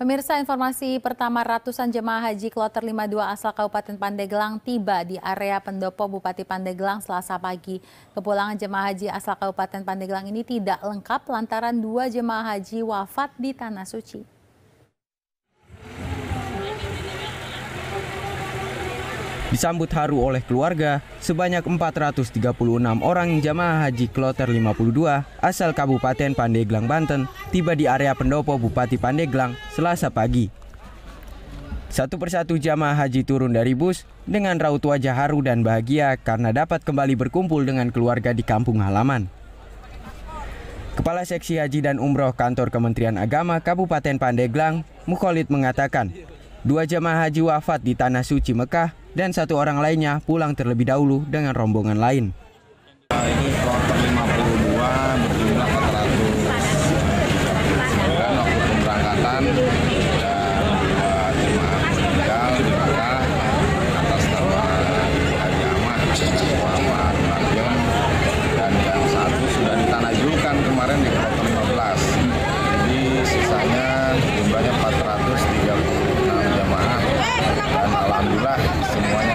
Pemirsa informasi pertama ratusan jemaah haji kloter 52 asal Kabupaten Pandeglang tiba di area pendopo Bupati Pandeglang selasa pagi. Kepulangan jemaah haji asal Kabupaten Pandeglang ini tidak lengkap lantaran dua jemaah haji wafat di Tanah Suci. disambut haru oleh keluarga sebanyak 436 orang jamaah haji kloter 52 asal Kabupaten Pandeglang, Banten tiba di area pendopo Bupati Pandeglang selasa pagi. Satu persatu jamaah haji turun dari bus dengan raut wajah haru dan bahagia karena dapat kembali berkumpul dengan keluarga di kampung halaman. Kepala Seksi Haji dan Umroh Kantor Kementerian Agama Kabupaten Pandeglang, Mukholid mengatakan, Dua jemaah haji wafat di Tanah Suci Mekah dan satu orang lainnya pulang terlebih dahulu dengan rombongan lain. Ini kloter 52 berjumlah 400 dan waktu pemberangkatan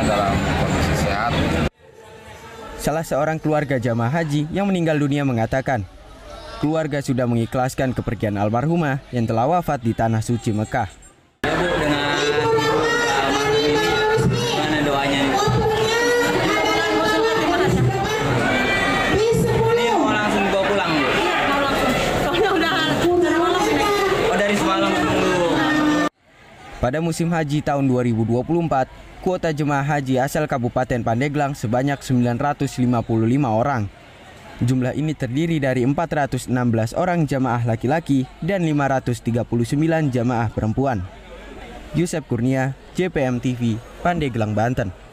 dalam kondisi sehat. Salah seorang keluarga jamaah haji yang meninggal dunia mengatakan, keluarga sudah mengikhlaskan kepergian almarhumah yang telah wafat di Tanah Suci Mekah. Pada musim haji tahun 2024, kuota jemaah haji asal Kabupaten Pandeglang sebanyak 955 orang. Jumlah ini terdiri dari 416 orang jamaah laki-laki dan 539 jamaah perempuan. Yusef Kurnia, JPM TV, Pandeglang, Banten.